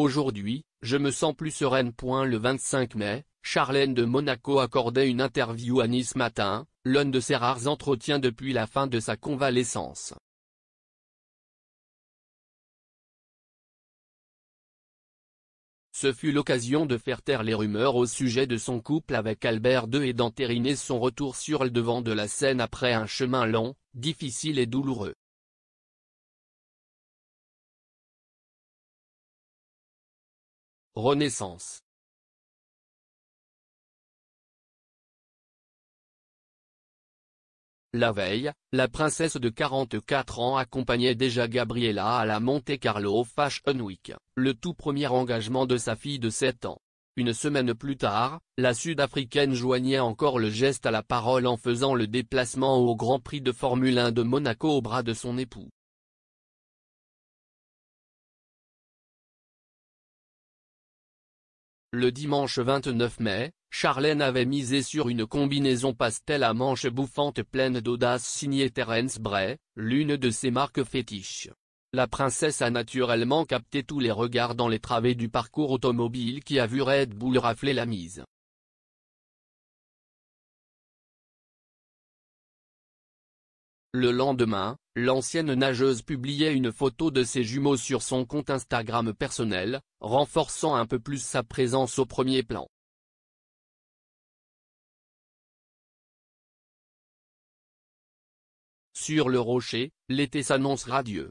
Aujourd'hui, je me sens plus sereine. Le 25 mai, Charlène de Monaco accordait une interview à Nice Matin, l'un de ses rares entretiens depuis la fin de sa convalescence. Ce fut l'occasion de faire taire les rumeurs au sujet de son couple avec Albert II et d'entériner son retour sur le devant de la scène après un chemin long, difficile et douloureux. renaissance La veille, la princesse de 44 ans accompagnait déjà Gabriella à la Monte Carlo Fashion Week, le tout premier engagement de sa fille de 7 ans. Une semaine plus tard, la Sud-Africaine joignait encore le geste à la parole en faisant le déplacement au Grand Prix de Formule 1 de Monaco au bras de son époux. Le dimanche 29 mai, Charlène avait misé sur une combinaison pastel à manches bouffantes pleine d'audace signée Terence Bray, l'une de ses marques fétiches. La princesse a naturellement capté tous les regards dans les travées du parcours automobile qui a vu Red Bull rafler la mise. Le lendemain, l'ancienne nageuse publiait une photo de ses jumeaux sur son compte Instagram personnel, renforçant un peu plus sa présence au premier plan. Sur le rocher, l'été s'annonce radieux.